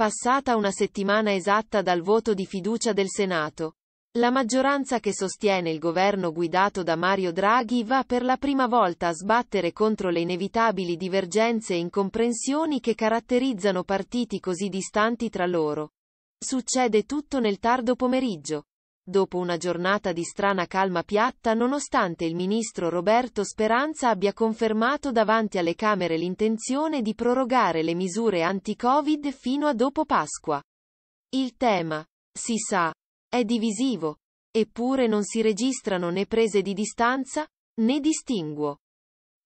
Passata una settimana esatta dal voto di fiducia del Senato, la maggioranza che sostiene il governo guidato da Mario Draghi va per la prima volta a sbattere contro le inevitabili divergenze e incomprensioni che caratterizzano partiti così distanti tra loro. Succede tutto nel tardo pomeriggio dopo una giornata di strana calma piatta nonostante il ministro Roberto Speranza abbia confermato davanti alle Camere l'intenzione di prorogare le misure anti-Covid fino a dopo Pasqua. Il tema, si sa, è divisivo, eppure non si registrano né prese di distanza, né distinguo.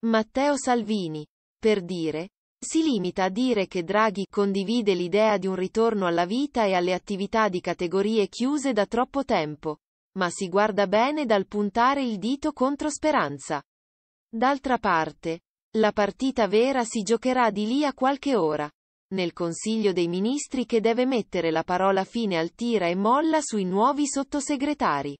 Matteo Salvini, per dire, si limita a dire che Draghi condivide l'idea di un ritorno alla vita e alle attività di categorie chiuse da troppo tempo, ma si guarda bene dal puntare il dito contro Speranza. D'altra parte, la partita vera si giocherà di lì a qualche ora, nel Consiglio dei Ministri che deve mettere la parola fine al tira e molla sui nuovi sottosegretari.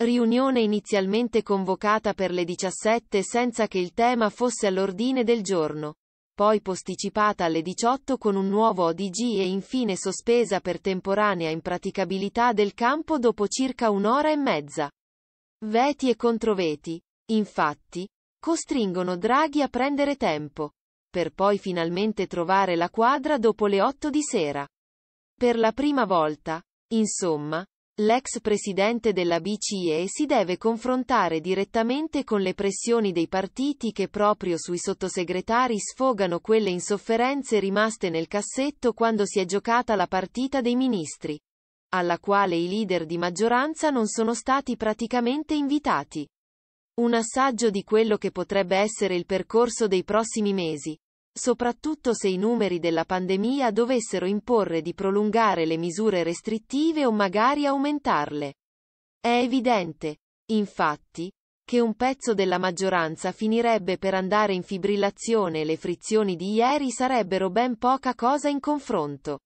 Riunione inizialmente convocata per le 17 senza che il tema fosse all'ordine del giorno poi posticipata alle 18 con un nuovo ODG e infine sospesa per temporanea impraticabilità del campo dopo circa un'ora e mezza. Veti e controveti, infatti, costringono Draghi a prendere tempo, per poi finalmente trovare la quadra dopo le 8 di sera. Per la prima volta, insomma, L'ex presidente della BCE si deve confrontare direttamente con le pressioni dei partiti che proprio sui sottosegretari sfogano quelle insofferenze rimaste nel cassetto quando si è giocata la partita dei ministri, alla quale i leader di maggioranza non sono stati praticamente invitati. Un assaggio di quello che potrebbe essere il percorso dei prossimi mesi, soprattutto se i numeri della pandemia dovessero imporre di prolungare le misure restrittive o magari aumentarle. È evidente, infatti, che un pezzo della maggioranza finirebbe per andare in fibrillazione e le frizioni di ieri sarebbero ben poca cosa in confronto.